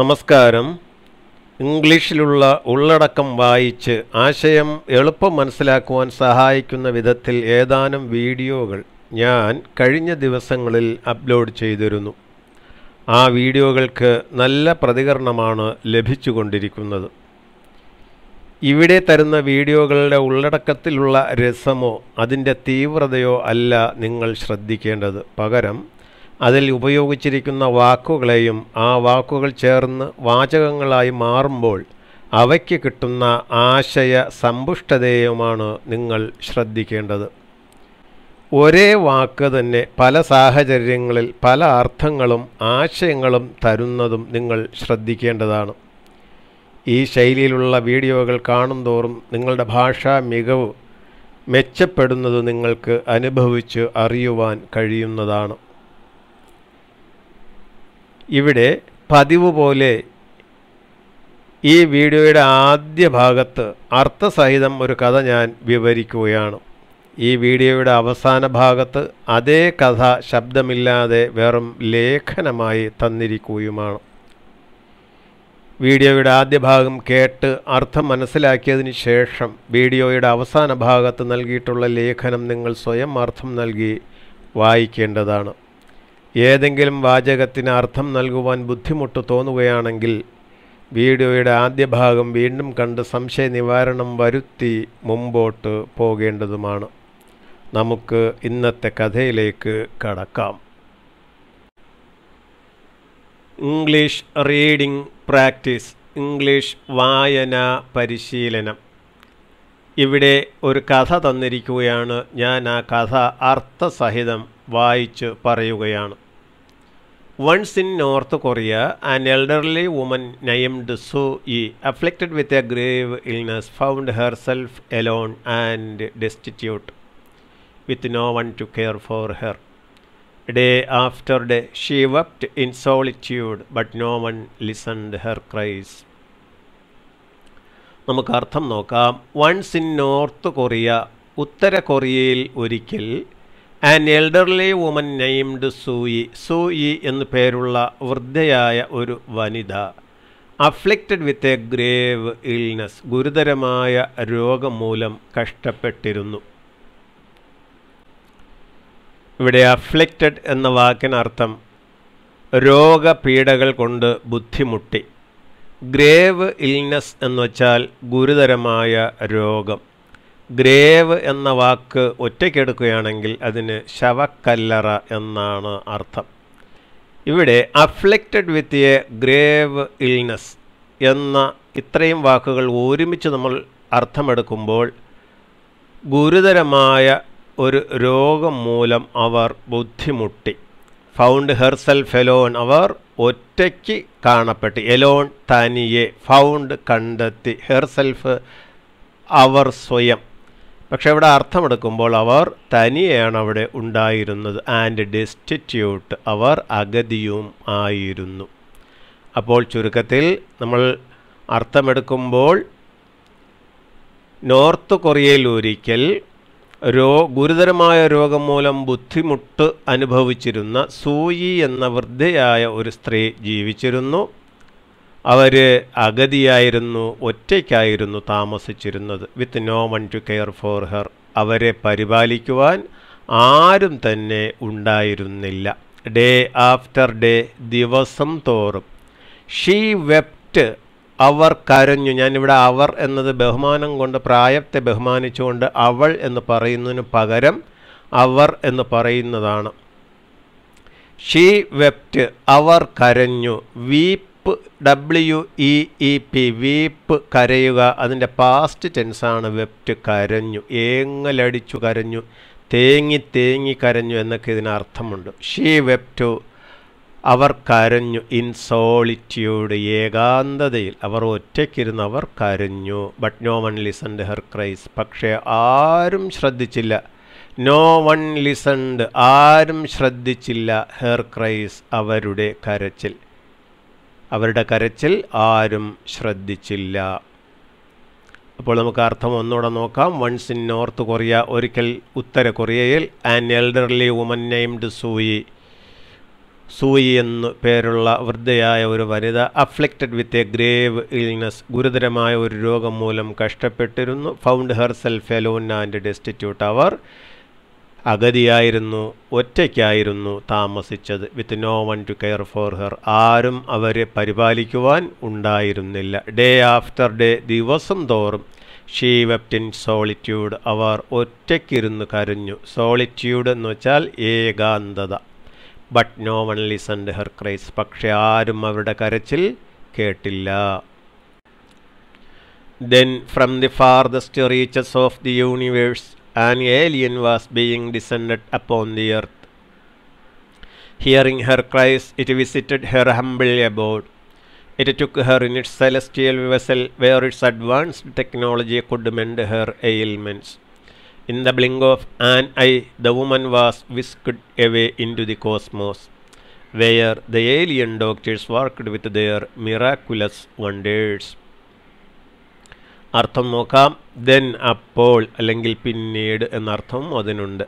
നമസ്കാരം ഇംഗ്ലീഷിലുള്ള ഉള്ളടക്കം വായിച്ച് ആശയം എളുപ്പം മനസ്സിലാക്കുവാൻ സഹായിക്കുന്ന വിധത്തിൽ ഏതാനും വീഡിയോകൾ ഞാൻ കഴിഞ്ഞ ദിവസങ്ങളിൽ അപ്ലോഡ് ചെയ്തിരുന്നു ആ വീഡിയോകൾക്ക് നല്ല പ്രതികരണമാണ് ലഭിച്ചുകൊണ്ടിരിക്കുന്നത് ഇവിടെ തരുന്ന വീഡിയോകളുടെ ഉള്ളടക്കത്തിലുള്ള രസമോ അതിൻ്റെ തീവ്രതയോ അല്ല നിങ്ങൾ ശ്രദ്ധിക്കേണ്ടത് പകരം അതിൽ ഉപയോഗിച്ചിരിക്കുന്ന വാക്കുകളെയും ആ വാക്കുകൾ ചേർന്ന് വാചകങ്ങളായി മാറുമ്പോൾ അവയ്ക്ക് കിട്ടുന്ന ആശയ സമ്പുഷ്ടതയുമാണ് നിങ്ങൾ ശ്രദ്ധിക്കേണ്ടത് ഒരേ വാക്ക് തന്നെ പല സാഹചര്യങ്ങളിൽ പല അർത്ഥങ്ങളും ആശയങ്ങളും തരുന്നതും നിങ്ങൾ ശ്രദ്ധിക്കേണ്ടതാണ് ഈ ശൈലിയിലുള്ള വീഡിയോകൾ കാണുന്തോറും നിങ്ങളുടെ ഭാഷാ മികവ് മെച്ചപ്പെടുന്നത് നിങ്ങൾക്ക് അനുഭവിച്ച് അറിയുവാൻ കഴിയുന്നതാണ് ഇവിടെ പതിവ് പോലെ ഈ വീഡിയോയുടെ ആദ്യ ഭാഗത്ത് അർത്ഥസഹിതം ഒരു കഥ ഞാൻ വിവരിക്കുകയാണ് ഈ വീഡിയോയുടെ അവസാന ഭാഗത്ത് അതേ കഥ ശബ്ദമില്ലാതെ വെറും ലേഖനമായി തന്നിരിക്കുകയുമാണ് വീഡിയോയുടെ ആദ്യ ഭാഗം കേട്ട് അർത്ഥം മനസ്സിലാക്കിയതിന് ശേഷം വീഡിയോയുടെ അവസാന ഭാഗത്ത് നൽകിയിട്ടുള്ള ലേഖനം നിങ്ങൾ സ്വയം അർത്ഥം നൽകി വായിക്കേണ്ടതാണ് ഏതെങ്കിലും വാചകത്തിന് അർത്ഥം നൽകുവാൻ ബുദ്ധിമുട്ട് തോന്നുകയാണെങ്കിൽ വീഡിയോയുടെ ആദ്യ ഭാഗം വീണ്ടും കണ്ട് സംശയ നിവാരണം വരുത്തി മുമ്പോട്ട് പോകേണ്ടതുമാണ് നമുക്ക് ഇന്നത്തെ കഥയിലേക്ക് കടക്കാം ഇംഗ്ലീഷ് റീഡിംഗ് പ്രാക്ടീസ് ഇംഗ്ലീഷ് വായന പരിശീലനം ഇവിടെ ഒരു കഥ തന്നിരിക്കുകയാണ് ഞാൻ ആ കഥ അർത്ഥസഹിതം വായിച്ച് പറയുകയാണ് Once in North Korea, an elderly woman named Soo Yi, afflicted with a grave illness, found herself alone and destitute, with no one to care for her. Day after day, she wept in solitude, but no one listened her cries. നമുക്ക് അർത്ഥം നോക്കാം once in North Korea ഉത്തര കൊറിയയിൽ ഒരിക്കൽ an elderly woman named Sooyi Sooyi എന്ന് പേരുള്ള വൃദ്ധയായ ഒരു വനിത afflicted with a grave illness ഗുരുതരമായ രോഗം മൂലം കഷ്ടപ്പെട്ടിരുന്നു ഇവിടെ അഫ്ലിക്റ്റഡ് എന്ന വാക്കിനർത്ഥം രോഗപീഠകൾ കൊണ്ട് ബുദ്ധിമുട്ടി ഗ്രേവ് ഇൽനസ് എന്നുവച്ചാൽ ഗുരുതരമായ രോഗം ഗ്രേവ് എന്ന വാക്ക് ഒറ്റയ്ക്കെടുക്കുകയാണെങ്കിൽ അതിന് ശവക്കല്ലറ എന്നാണ് അർത്ഥം ഇവിടെ afflicted with a grave illness എന്ന ഇത്രയും വാക്കുകൾ ഒരുമിച്ച് നമ്മൾ അർത്ഥമെടുക്കുമ്പോൾ ഗുരുതരമായ ഒരു രോഗം മൂലം അവർ ബുദ്ധിമുട്ടി ഫൗണ്ട് ഹെർസൽ ഫെലോൺ അവർ ഒറ്റയ്ക്ക് കാണപ്പെട്ടു എലോൺ തനിയെ ഫൗണ്ട് കണ്ടെത്തി ഹെർസെൽഫ് അവർ സ്വയം പക്ഷെ അവിടെ അർത്ഥമെടുക്കുമ്പോൾ അവർ തനിയെയാണ് അവിടെ ഉണ്ടായിരുന്നത് ആൻഡ് ഡെസ്റ്റിറ്റ്യൂട്ട് അവർ അഗതിയും ആയിരുന്നു അപ്പോൾ ചുരുക്കത്തിൽ നമ്മൾ അർത്ഥമെടുക്കുമ്പോൾ നോർത്ത് കൊറിയയിൽ ഒരിക്കൽ രോ ഗുരുതരമായ രോഗം മൂലം ബുദ്ധിമുട്ട് അനുഭവിച്ചിരുന്ന സൂയി എന്ന വൃദ്ധയായ ഒരു സ്ത്രീ ജീവിച്ചിരുന്നു അവർ അഗതിയായിരുന്നു ഒറ്റയ്ക്കായിരുന്നു താമസിച്ചിരുന്നത് with no one to care for her അവരെ പരിപാലിക്കുവാൻ ആരും തന്നെ ഉണ്ടായിരുന്നില്ല ഡേ ആഫ്റ്റർ ഡേ ദിവസം തോറും ഷീ വെപ്റ്റ് അവർ കരഞ്ഞു ഞാനിവിടെ അവർ എന്നത് ബഹുമാനം കൊണ്ട് പ്രായത്തെ ബഹുമാനിച്ചുകൊണ്ട് അവൾ എന്ന് പറയുന്നതിന് പകരം അവർ എന്ന് പറയുന്നതാണ് ഷീ വെപ്റ്റ് അവർ കരഞ്ഞു weep weep W E E P weep കരയുക അതിൻ്റെ പാസ്റ്റ് ടെൻസാണ് വെപ്റ്റ് കരഞ്ഞു ഏങ്ങലടിച്ചു കരഞ്ഞു തേങ്ങി തേങ്ങി കരഞ്ഞു എന്നൊക്കെ ഇതിനർത്ഥമുണ്ട് ഷീ വെപ്റ്റു അവർ കരഞ്ഞു ഇൻ സോളിറ്റ്യൂഡ് ഏകാന്തതയിൽ അവർ ഒറ്റയ്ക്കിരുന്ന് അവർ കരഞ്ഞു but no one listened her cries പക്ഷേ ആരും ശ്രദ്ധിച്ചില്ല നോ വൺ ലിസൺഡ് ആരും ശ്രദ്ധിച്ചില്ല ഹെർ ക്രൈസ് അവരുടെ കരച്ചിൽ അവരുടെ കരച്ചിൽ ആരും ശ്രദ്ധിച്ചില്ല അപ്പോൾ നമുക്ക് അർത്ഥം ഒന്നുകൂടെ നോക്കാം വൺസ് ഇൻ നോർത്ത് കൊറിയ ഒരിക്കൽ ഉത്തര കൊറിയയിൽ an elderly woman named Sooyi Sooyi എന്നു പേരുള്ള വൃദ്ധയായ ഒരു വനിത afflicted with a grave illness ഗുരുതരമായ ഒരു രോഗം മൂലം കഷ്ടപ്പെട്ടിരുന്നു found her forlorn and destitute അവർ അഗതിയായിരുന്നു ഒറ്റയ്ക്കായിരുന്നു താമസിച്ചത് with no one to care for her ആരും അവരെ പരിപാലിക്കുവാൻ ഉണ്ടായിരുന്നില്ല ഡേ ആഫ്റ്റർ ഡേ ദിവസം തോറും ഷീ വെപ്റ്റ് ഇൻ സോളിറ്റ്യൂഡ് അവർ ഒറ്റയ്ക്കിരുന്ന് കരഞ്ഞു സോളിറ്റ്യൂഡ് എന്ന് വെച്ചാൽ ഏകാന്തത but no one listened her cries പക്ഷെ ആരും അവരുടെ കരച്ചിൽ കേട്ടില്ല then from the farthest reaches of the universe an alien was being descended upon the earth. Hearing her cries, it visited her humble abode. It took her in its celestial vessel where its advanced technology could mend her ailments. In the blink of an eye, the woman was whisked away into the cosmos, where the alien doctors worked with their miraculous wonders. അർത്ഥം നോക്കാം then അപ്പോൾ അല്ലെങ്കിൽ പിന്നീട് എന്നർത്ഥം അതിനുണ്ട്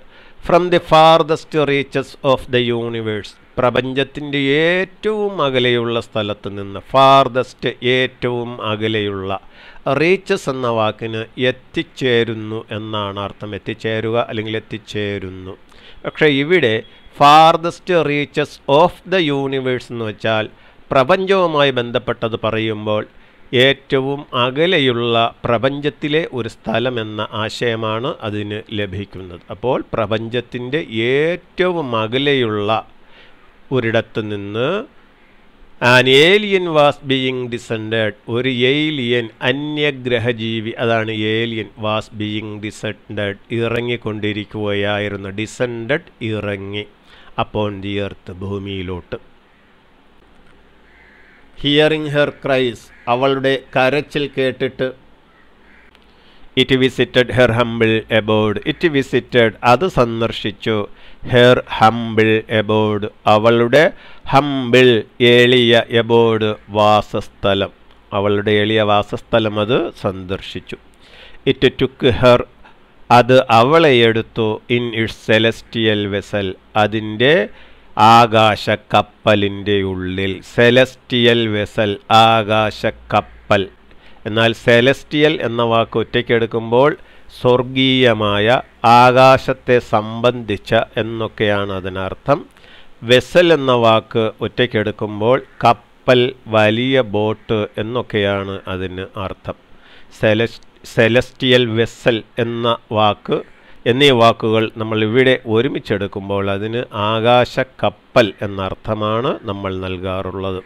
from the farthest reaches of the universe പ്രപഞ്ചത്തിൻ്റെ ഏറ്റവും അകലെയുള്ള സ്ഥലത്ത് നിന്ന് ഫാർദസ്റ്റ് ഏറ്റവും അകലെയുള്ള റീച്ചസ് എന്ന വാക്കിന് എത്തിച്ചേരുന്നു എന്നാണ് അർത്ഥം എത്തിച്ചേരുക അല്ലെങ്കിൽ എത്തിച്ചേരുന്നു പക്ഷേ ഇവിടെ farthest reaches of the universe എന്ന് വെച്ചാൽ പ്രപഞ്ചവുമായി ബന്ധപ്പെട്ടത് പറയുമ്പോൾ ഏറ്റവും അകലെയുള്ള പ്രപഞ്ചത്തിലെ ഒരു സ്ഥലമെന്ന ആശയമാണ് അതിന് ലഭിക്കുന്നത് അപ്പോൾ പ്രപഞ്ചത്തിൻ്റെ ഏറ്റവും അകലെയുള്ള ഒരിടത്ത് നിന്ന് an alien was being descended ഒരു ഏലിയൻ അന്യഗ്രഹജീവി അതാണ് ഏലിയൻ വാസ് ബീയിങ് ഡിസൻഡേഡ് ഇറങ്ങിക്കൊണ്ടിരിക്കുകയായിരുന്നു ഡിസൻഡഡ് ഇറങ്ങി അപ്പോൺ ദി എർത്ത് ഭൂമിയിലോട്ട് ഹിയറിംഗ് ഹെർ ക്രൈസ് അവളുടെ കരച്ചിൽ കേട്ടിട്ട് it visited her humble abode it visited അത് സന്ദർശിച്ചു ഹെർ ഹംബിൾ എബോർഡ് അവളുടെ ഹംബിൾ എളിയ എബോർഡ് വാസസ്ഥലം അവളുടെ എളിയ വാസസ്ഥലം അത് സന്ദർശിച്ചു ഇറ്റ് ടുക്ക് ഹെർ അത് അവളെ എടുത്തു ഇൻ ഇഷ് സെലസ്റ്റിയൽ വെസൽ അതിൻ്റെ ആകാശക്കപ്പലിൻ്റെ ഉള്ളിൽ സെലസ്റ്റിയൽ വെസൽ ആകാശക്കപ്പൽ എന്നാൽ സെലസ്റ്റിയൽ എന്ന വാക്ക് ഒറ്റയ്ക്കെടുക്കുമ്പോൾ സ്വർഗീയമായ ആകാശത്തെ സംബന്ധിച്ച എന്നൊക്കെയാണ് അതിനർത്ഥം വെസൽ എന്ന വാക്ക് ഒറ്റയ്ക്കെടുക്കുമ്പോൾ കപ്പൽ വലിയ ബോട്ട് എന്നൊക്കെയാണ് അതിന് അർത്ഥം സെലസ് സെലസ്റ്റിയൽ വെസൽ എന്ന വാക്ക് എന്നീ വാക്കുകൾ നമ്മൾ ഇവിടെ ഒരുമിച്ചെടുക്കുമ്പോൾ അതിന് ആകാശക്കപ്പൽ എന്നർത്ഥമാണ് നമ്മൾ നൽകാറുള്ളത്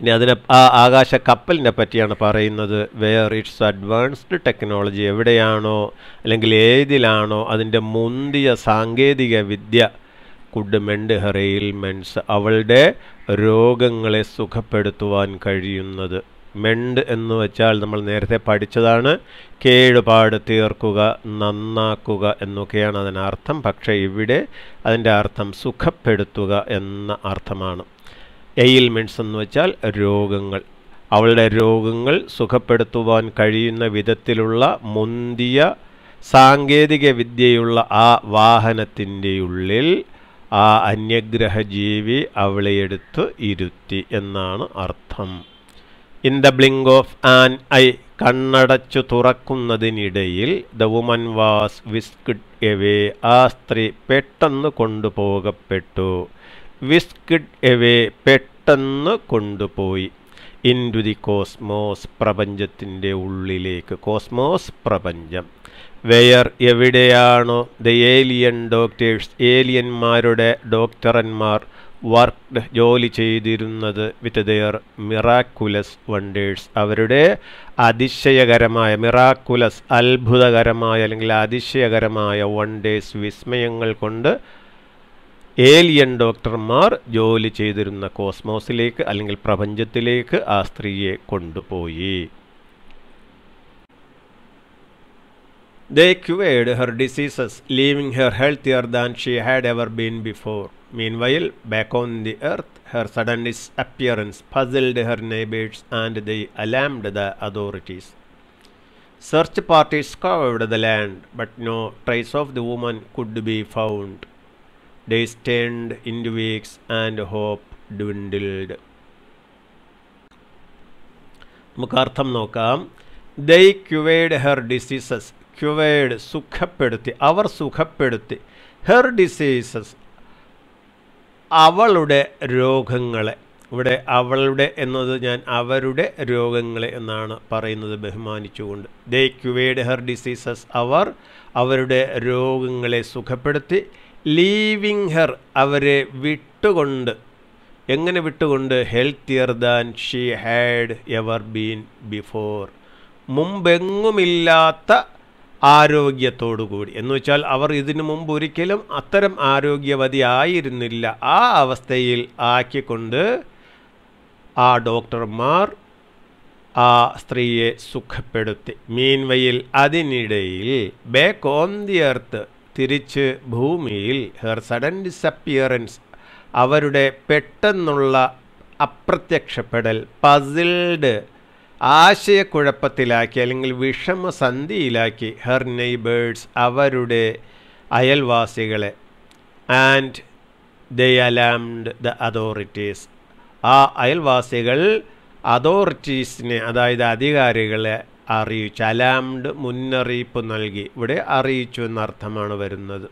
ഇനി അതിനെ ആ ആകാശ കപ്പലിനെ പറ്റിയാണ് പറയുന്നത് വെയർ ഇറ്റ്സ് അഡ്വാൻസ്ഡ് ടെക്നോളജി എവിടെയാണോ അല്ലെങ്കിൽ ഏതിലാണോ അതിൻ്റെ മുന്തിയ സാങ്കേതിക വിദ്യ കുഡ് മെൻഡ് ഹെറയിൽ മെൻസ് അവളുടെ രോഗങ്ങളെ സുഖപ്പെടുത്തുവാൻ കഴിയുന്നത് മെണ്ട് എന്ന് വെച്ചാൽ നമ്മൾ നേരത്തെ പഠിച്ചതാണ് കേടുപാട് തീർക്കുക നന്നാക്കുക എന്നൊക്കെയാണ് അതിനർത്ഥം പക്ഷേ ഇവിടെ അതിൻ്റെ അർത്ഥം സുഖപ്പെടുത്തുക എന്ന അർത്ഥമാണ് എയിൽമെൻറ്റ്സ് എന്ന് വെച്ചാൽ രോഗങ്ങൾ അവളുടെ രോഗങ്ങൾ സുഖപ്പെടുത്തുവാൻ കഴിയുന്ന വിധത്തിലുള്ള മുന്തിയ സാങ്കേതിക വിദ്യയുള്ള ആ വാഹനത്തിൻ്റെ ഉള്ളിൽ ആ അന്യഗ്രഹ ജീവി അവളെ എടുത്ത് ഇരുത്തി എന്നാണ് അർത്ഥം in the blink of an eye കണ്ണടച്ചു തുറക്കുന്നതിനിടയിൽ the woman was whisked away ആ സ്ത്രീ പെട്ടെന്ന് കൊണ്ടുപോകപ്പെട്ടു വിസ്കിഡ് എവേ പെട്ടെന്ന് കൊണ്ടുപോയി ഇൻ ടു ദി കോസ്മോസ് പ്രപഞ്ചത്തിൻ്റെ ഉള്ളിലേക്ക് കോസ്മോസ് പ്രപഞ്ചം വെയർ എവിടെയാണോ ദ ഏലിയൻ ഡോക്ടേഴ്സ് ഏലിയന്മാരുടെ ഡോക്ടറന്മാർ വർക്ക്ഡ് ജോലി ചെയ്തിരുന്നത് വിത്ത് ദെയർ മിറാക്കുലസ് വണ്ടേഴ്സ് അവരുടെ അതിശയകരമായ മിറാക്കുലസ് അത്ഭുതകരമായ അല്ലെങ്കിൽ അതിശയകരമായ വണ്ടേഴ്സ് വിസ്മയങ്ങൾ കൊണ്ട് ഏലിയൻ ഡോക്ടർമാർ ജോലി ചെയ്തിരുന്ന കോസ്മോസിലേക്ക് അല്ലെങ്കിൽ പ്രപഞ്ചത്തിലേക്ക് ആ സ്ത്രീയെ കൊണ്ടുപോയി they cured her diseases leaving her healthier than she had ever been before Meanwhile, back on the earth, her sudden disappearance puzzled her neighbors and they alarmed the authorities. Search parties scoured the land, but no trace of the woman could be found. Days turned into weeks and hope dwindled. നമുക്കർത്ഥം നോക്കാം they cured her diseases cured സുഖപ്പെടുത്തി അവർ സുഖപ്പെടുത്തി her diseases, അവളുടെ രോഗങ്ങളെ ഇവിടെ അവളുടെ എന്നത് ഞാൻ അവരുടെ രോഗങ്ങളെ എന്നാണ് പറയുന്നത് ബഹുമാനിച്ചുകൊണ്ട് ദേ ക്യുവേഡ് ഹർ ഡിസീസസ് അവർ അവരുടെ രോഗങ്ങളെ സുഖപ്പെടുത്തി ലീവിങ് ഹെർ അവരെ വിട്ടുകൊണ്ട് എങ്ങനെ വിട്ടുകൊണ്ട് healthier than she had ever been before മുമ്പെങ്ങുമില്ലാത്ത ആരോഗ്യത്തോടുകൂടി എന്ന് വെച്ചാൽ അവർ ഇതിനു മുമ്പ് ഒരിക്കലും അത്തരം ആരോഗ്യവതി ആയിരുന്നില്ല ആ അവസ്ഥയിൽ ആക്കിക്കൊണ്ട് ആ ഡോക്ടർമാർ ആ സ്ത്രീയെ സുഖപ്പെടുത്തി മീൻവയിൽ അതിനിടയിൽ ബേക്ക് ഓൺ ദി എർത്ത് തിരിച്ച് ഭൂമിയിൽ ഹെർ സഡൻ ഡിസപ്പിയറൻസ് അവരുടെ പെട്ടെന്നുള്ള അപ്രത്യക്ഷപ്പെടൽ പസിൽഡ് ആശയക്കുഴപ്പത്തിലാക്കി അല്ലെങ്കിൽ വിഷമസന്ധിയിലാക്കി ഹർ നെയ്ബേഴ്സ് അവരുടെ അയൽവാസികളെ and the alarmed the authorities ആ അയൽവാസികൾ അതോറിറ്റീസിനെ അതായത് അധികാരികളെ അറിയിച്ചു അലാംഡ് മുന്നറിയിപ്പ് നൽകി ഇവിടെ അറിയിച്ചു എന്നർത്ഥമാണ് വരുന്നത്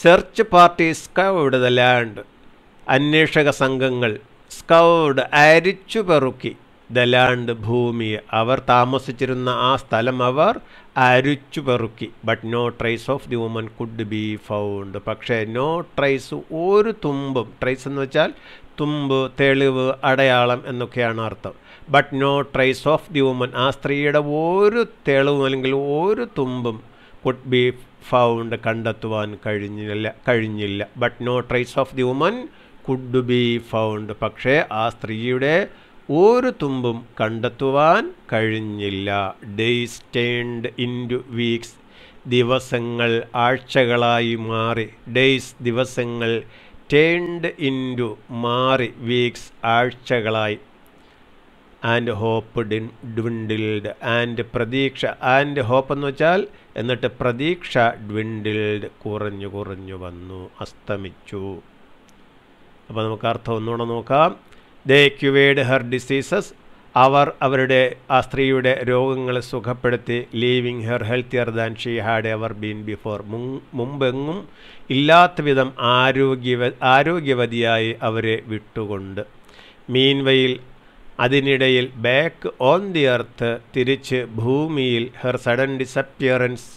സെർച്ച് പാർട്ടീസ് കവേഡ് ലാൻഡ് അന്വേഷക സംഘങ്ങൾ സ്കൗഡ് അരിച്ചു പെറുക്കി ദലാണ്ട് ഭൂമിയെ അവർ താമസിച്ചിരുന്ന ആ സ്ഥലം അവർ അരിച്ചു പെറുക്കി but no trace of the woman could be found പക്ഷേ നോ ട്രേസ് ഒരു തുമ്പും ട്രേസ് എന്ന് വെച്ചാൽ തുമ്പ് തെളിവ് അടയാളം എന്നൊക്കെയാണ് അർത്ഥം but no trace of the woman ആ സ്ത്രീയുടെ ഒരു തെളിവും അല്ലെങ്കിൽ ഒരു തുമ്പും കുഡ് ബി ഫൗണ്ട് കണ്ടെത്തുവാൻ കഴിഞ്ഞില്ല കഴിഞ്ഞില്ല but no trace of the woman could be found പക്ഷേ ആ സ്ത്രീയുടെ ഒരു തുമ്പും കണ്ടെത്തുവാൻ കഴിഞ്ഞില്ല days turned into weeks ദിവസങ്ങൾ ആഴ്ചകളായി മാറി ഡേയ്സ് ദിവസങ്ങൾ ടേൺഡ് ഇൻ ടു മാറി വീക്സ് ആഴ്ചകളായി ആൻഡ് ഹോപ്പ് ഡിൻ ഡ്വിൻഡിൽഡ് ആൻഡ് പ്രതീക്ഷ ആൻഡ് ഹോപ്പ് എന്ന് വെച്ചാൽ എന്നിട്ട് പ്രതീക്ഷ ഡ്വിൻഡിൽഡ് കുറഞ്ഞു കുറഞ്ഞു വന്നു അസ്തമിച്ചു അപ്പോൾ നമുക്ക് അർത്ഥം ഒന്നുകൂടെ നോക്കാം ദേ ക്യുവേഡ് ഹർ ഡിസീസസ് അവർ അവരുടെ ആ സ്ത്രീയുടെ രോഗങ്ങളെ സുഖപ്പെടുത്തി leaving her healthier than she had ever been before മുമ്പെങ്ങും ഇല്ലാത്ത വിധം ആരോഗ്യവ ആരോഗ്യവതിയായി അവരെ വിട്ടുകൊണ്ട് മീൻവയിൽ അതിനിടയിൽ ബാക്ക് ഓൺ ദി എർത്ത് തിരിച്ച് ഭൂമിയിൽ ഹെർ സഡൻ ഡിസപ്പിയറൻസ്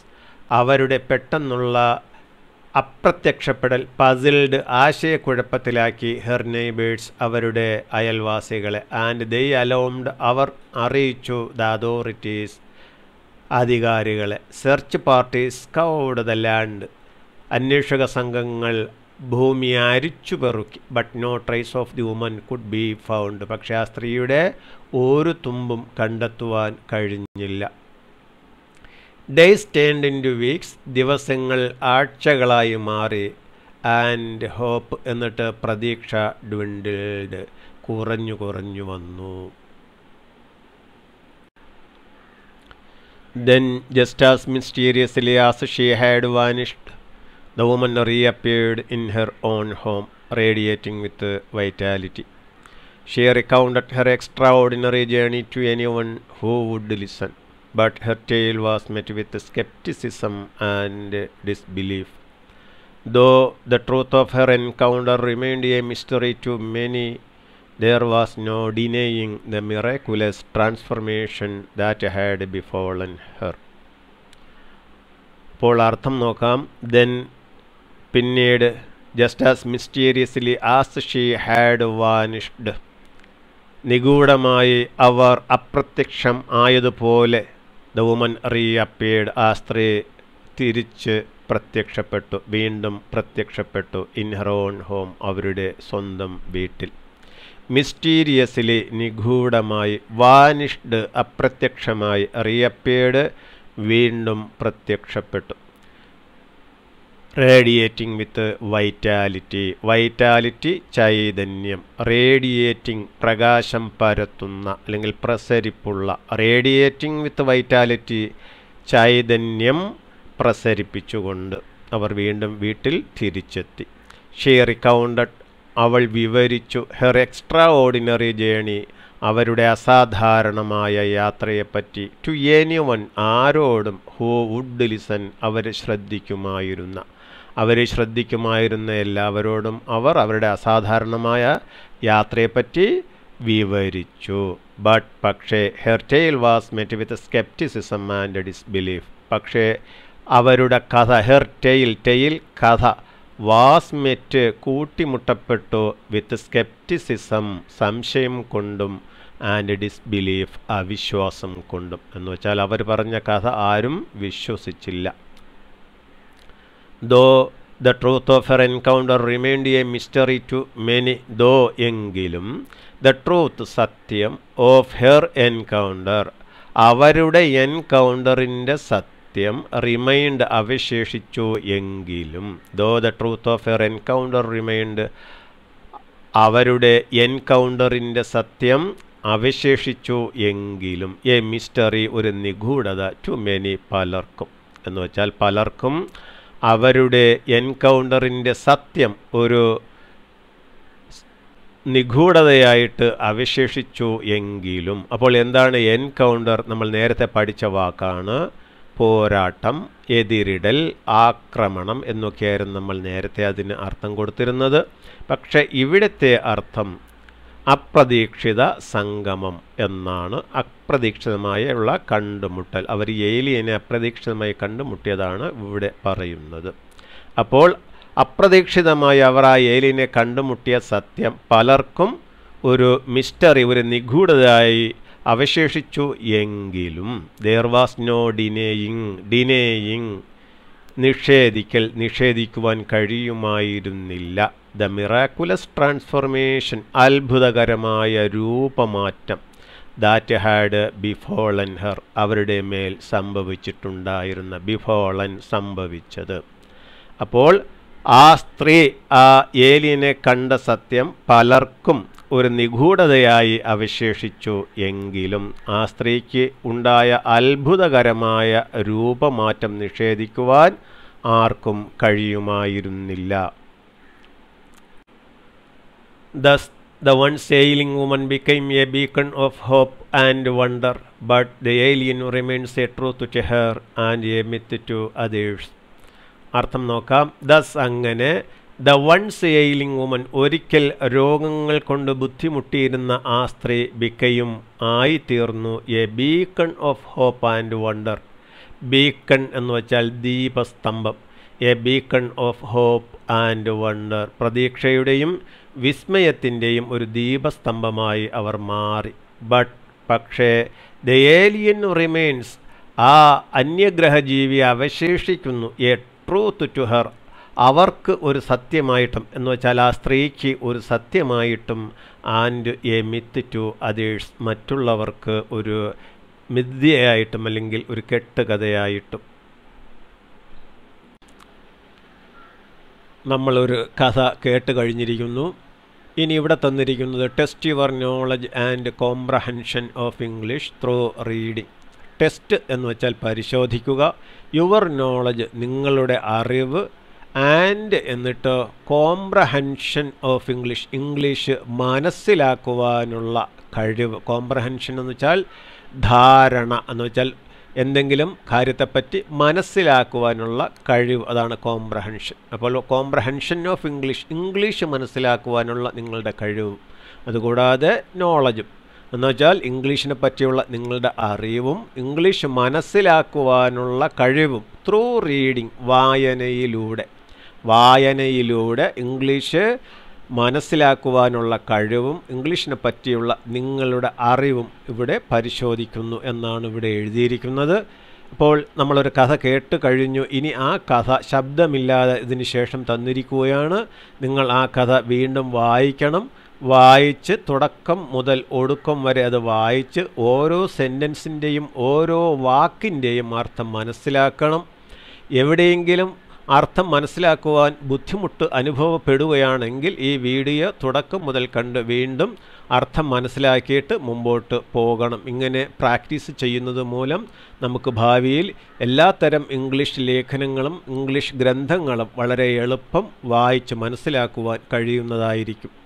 അവരുടെ പെട്ടെന്നുള്ള അപ്രത്യക്ഷപ്പെടൽ പസിൽഡ് ആശയക്കുഴപ്പത്തിലാക്കി ഹെർ നെയ്ബേഴ്സ് അവരുടെ അയൽവാസികളെ ആൻഡ് ദേ അലോംഡ് അവർ അറിയിച്ചു ദ അതോറിറ്റീസ് അധികാരികളെ search party scoured the land അന്വേഷക സംഘങ്ങൾ ഭൂമി അരിച്ചു പെറുക്കി but no trace of the woman could be found പക്ഷേ ആ സ്ത്രീയുടെ ഒരു തുമ്പും കണ്ടെത്തുവാൻ കഴിഞ്ഞില്ല days turned into weeks ദിവസങ്ങൾ ആഴ്ചകളായി മാറി ആൻഡ് ഹോപ്പ് എന്നിട്ട് പ്രതീക്ഷ ഡ്വിൻഡിൽഡ് കുറഞ്ഞു കുറഞ്ഞു വന്നു then just as mysteriously as she had vanished the woman reappeared in her own home radiating with vitality she recounted her extraordinary journey to anyone who would listen but her tale was met with skepticism and disbelief. Though the truth of her encounter remained a mystery to many, there was no denying the miraculous transformation that had befallen her. അപ്പോൾ then നോക്കാം just as mysteriously as she had vanished. Had നിഗൂഢമായി അവർ അപ്രത്യക്ഷം ആയതുപോലെ the woman reappeared ആ സ്ത്രീ തിരിച്ച് പ്രത്യക്ഷപ്പെട്ടു വീണ്ടും പ്രത്യക്ഷപ്പെട്ടു ഇൻ ഹർ ഓൺ ഹോം അവരുടെ സ്വന്തം വീട്ടിൽ മിസ്റ്റീരിയസിലെ നിഗൂഢമായി വാനിഷ്ഡ് അപ്രത്യക്ഷമായി റിയപ്പേഡ് വീണ്ടും പ്രത്യക്ഷപ്പെട്ടു റേഡിയേറ്റിംഗ് വിത്ത് വൈറ്റാലിറ്റി വൈറ്റാലിറ്റി ചൈതന്യം റേഡിയേറ്റിംഗ് പ്രകാശം പരത്തുന്ന അല്ലെങ്കിൽ പ്രസരിപ്പുള്ള റേഡിയേറ്റിംഗ് വിത്ത് വൈറ്റാലിറ്റി ചൈതന്യം പ്രസരിപ്പിച്ചുകൊണ്ട് അവർ വീണ്ടും വീട്ടിൽ തിരിച്ചെത്തി ഷീ റിക്കൗണ്ടഡ് അവൾ വിവരിച്ചു ഹർ എക്സ്ട്രാ ഓർഡിനറി ജേണി അവരുടെ അസാധാരണമായ യാത്രയെപ്പറ്റി ടു എനി വൺ ആരോടും ഹൂ വുഡ് ലിസൺ അവർ ശ്രദ്ധിക്കുമായിരുന്ന അവരെ ശ്രദ്ധിക്കുമായിരുന്ന എല്ലാവരോടും അവർ അവരുടെ അസാധാരണമായ യാത്രയെപ്പറ്റി വിവരിച്ചു ബട്ട് പക്ഷേ her tale was met with scepticism and disbelief പക്ഷേ അവരുടെ കഥ ഹെർറ്റെയിൽ ടെയിൽ കഥ വാസ് മെറ്റ് കൂട്ടിമുട്ടപ്പെട്ടു വിത്ത് സ്കെപ്റ്റിസിസം സംശയം കൊണ്ടും ആൻഡ് ഡിസ്ബിലീഫ് അവിശ്വാസം കൊണ്ടും എന്ന് വെച്ചാൽ അവർ പറഞ്ഞ കഥ ആരും വിശ്വസിച്ചില്ല though the truth of her encounter remained a mystery to many though എങ്കിലും ദ ട്രൂത്ത് സത്യം ഓഫ് ഹെർ എൻകൗണ്ടർ അവരുടെ എൻകൗണ്ടറിൻ്റെ സത്യം റിമൈൻഡ് അവശേഷിച്ചു എങ്കിലും though the truth of her encounter remained അവരുടെ എൻകൗണ്ടറിൻ്റെ സത്യം അവശേഷിച്ചു എങ്കിലും എ മിസ്റ്ററി ഒരു നിഗൂഢത ടു മെനി പലർക്കും എന്ന് വെച്ചാൽ പലർക്കും അവരുടെ എൻകൗണ്ടറിൻ്റെ സത്യം ഒരു നിഗൂഢതയായിട്ട് അവശേഷിച്ചു എങ്കിലും അപ്പോൾ എന്താണ് എൻകൗണ്ടർ നമ്മൾ നേരത്തെ പഠിച്ച വാക്കാണ് പോരാട്ടം എതിരിടൽ ആക്രമണം എന്നൊക്കെയായിരുന്നു നമ്മൾ നേരത്തെ അതിന് അർത്ഥം കൊടുത്തിരുന്നത് പക്ഷേ ഇവിടുത്തെ അർത്ഥം അപ്രതീക്ഷിത സംഗമം എന്നാണ് അപ്രതീക്ഷിതമായുള്ള കണ്ടുമുട്ടൽ അവർ ഏലിയനെ അപ്രതീക്ഷിതമായി കണ്ടുമുട്ടിയതാണ് ഇവിടെ പറയുന്നത് അപ്പോൾ അപ്രതീക്ഷിതമായി അവർ ആ ഏലിയനെ കണ്ടുമുട്ടിയ സത്യം പലർക്കും ഒരു മിസ്റ്ററി ഒരു നിഗൂഢതയായി അവശേഷിച്ചു എങ്കിലും there was no denying denying നിഷേധിക്കൽ നിഷേധിക്കുവാൻ കഴിയുമായിരുന്നില്ല ദ മിറാക്കുലസ് ട്രാൻസ്ഫോർമേഷൻ അത്ഭുതകരമായ രൂപമാറ്റം ദാറ്റ് ഹാഡ് ബിഫോളൻ ഹർ അവരുടെ മേൽ സംഭവിച്ചിട്ടുണ്ടായിരുന്ന ബിഫോളൻ സംഭവിച്ചത് അപ്പോൾ ആ സ്ത്രീ ആ ഏലിയനെ കണ്ട സത്യം പലർക്കും ഒരു നിഗൂഢതയായി അവശേഷിച്ചു എങ്കിലും ആ സ്ത്രീക്ക് ഉണ്ടായ അത്ഭുതകരമായ രൂപമാറ്റം നിഷേധിക്കുവാൻ ആർക്കും കഴിയുമായിരുന്നില്ല Thus, the one sailing woman became a beacon of hope and wonder, but the alien remains a truth to her and a myth to others. അർത്ഥം നോക്കാം ദസ് അങ്ങനെ ദ വൺ സെയിലിംഗ് വുമൻ ഒരിക്കൽ രോഗങ്ങൾ കൊണ്ട് ബുദ്ധിമുട്ടിയിരുന്ന ആ സ്ത്രീ ബിക്കയും ആയിത്തീർന്നു a beacon of hope and wonder beacon എന്ന് വെച്ചാൽ ദീപസ്തംഭം a beacon of hope and wonder പ്രതീക്ഷയുടെയും വിസ്മയത്തിൻ്റെയും ഒരു ദീപസ്തംഭമായി അവർ മാറി ബട്ട് പക്ഷേ ദ ഏലിയൻ റിമെയിൻസ് ആ അന്യഗ്രഹജീവി അവശേഷിക്കുന്നു എ ട്രൂത്ത് ടു ഹർ അവർക്ക് ഒരു സത്യമായിട്ടും എന്ന് വെച്ചാൽ ആ സ്ത്രീക്ക് ഒരു സത്യമായിട്ടും and a myth to others മറ്റുള്ളവർക്ക് ഒരു മിഥ്യയായിട്ടും അല്ലെങ്കിൽ ഒരു കെട്ടുകഥയായിട്ടും നമ്മളൊരു കഥ കേട്ട് കഴിഞ്ഞിരിക്കുന്നു ഇനി ഇവിടെ തന്നിരിക്കുന്നത് test your knowledge and comprehension of English through reading test എന്ന് വെച്ചാൽ പരിശോധിക്കുക യുവർ നോളജ് നിങ്ങളുടെ അറിവ് ആൻഡ് എന്നിട്ട് കോംപ്രഹെൻഷൻ ഓഫ് ഇംഗ്ലീഷ് ഇംഗ്ലീഷ് മനസ്സിലാക്കുവാനുള്ള കഴിവ് കോംപ്രഹെൻഷൻ എന്ന് വെച്ചാൽ ധാരണ എന്ന് വെച്ചാൽ എന്തെങ്കിലും കാര്യത്തെപ്പറ്റി മനസ്സിലാക്കുവാനുള്ള കഴിവ് അതാണ് കോംപ്രഹെൻഷൻ അപ്പോൾ കോംപ്രഹെൻഷൻ ഓഫ് ഇംഗ്ലീഷ് ഇംഗ്ലീഷ് മനസ്സിലാക്കുവാനുള്ള നിങ്ങളുടെ കഴിവും അതുകൂടാതെ നോളജും എന്നുവെച്ചാൽ ഇംഗ്ലീഷിനെ പറ്റിയുള്ള നിങ്ങളുടെ അറിവും ഇംഗ്ലീഷ് മനസ്സിലാക്കുവാനുള്ള കഴിവും ത്രൂ റീഡിംഗ് വായനയിലൂടെ വായനയിലൂടെ ഇംഗ്ലീഷ് മനസ്സിലാക്കുവാനുള്ള കഴിവും ഇംഗ്ലീഷിനെ പറ്റിയുള്ള നിങ്ങളുടെ അറിവും ഇവിടെ പരിശോധിക്കുന്നു എന്നാണ് ഇവിടെ എഴുതിയിരിക്കുന്നത് അപ്പോൾ നമ്മളൊരു കഥ കേട്ട് കഴിഞ്ഞു ഇനി ആ കഥ ശബ്ദമില്ലാതെ ഇതിന് ശേഷം തന്നിരിക്കുകയാണ് നിങ്ങൾ ആ കഥ വീണ്ടും വായിക്കണം വായിച്ച് തുടക്കം മുതൽ ഒടുക്കം വരെ അത് വായിച്ച് ഓരോ സെൻറ്റൻസിൻ്റെയും ഓരോ വാക്കിൻ്റെയും അർത്ഥം മനസ്സിലാക്കണം എവിടെയെങ്കിലും അർത്ഥം മനസ്സിലാക്കുവാൻ ബുദ്ധിമുട്ട് അനുഭവപ്പെടുകയാണെങ്കിൽ ഈ വീഡിയോ തുടക്കം മുതൽ കണ്ട് വീണ്ടും അർത്ഥം മനസ്സിലാക്കിയിട്ട് മുമ്പോട്ട് പോകണം ഇങ്ങനെ പ്രാക്ടീസ് ചെയ്യുന്നത് മൂലം നമുക്ക് ഭാവിയിൽ എല്ലാത്തരം ഇംഗ്ലീഷ് ലേഖനങ്ങളും ഇംഗ്ലീഷ് ഗ്രന്ഥങ്ങളും വളരെ എളുപ്പം വായിച്ച് മനസ്സിലാക്കുവാൻ കഴിയുന്നതായിരിക്കും